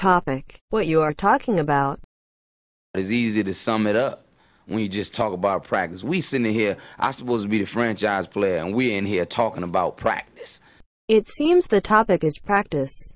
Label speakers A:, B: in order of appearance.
A: Topic. What you are talking about.
B: It's easy to sum it up when you just talk about practice. We sitting here, I'm supposed to be the franchise player, and we're in here talking about practice.
C: It seems the topic is practice.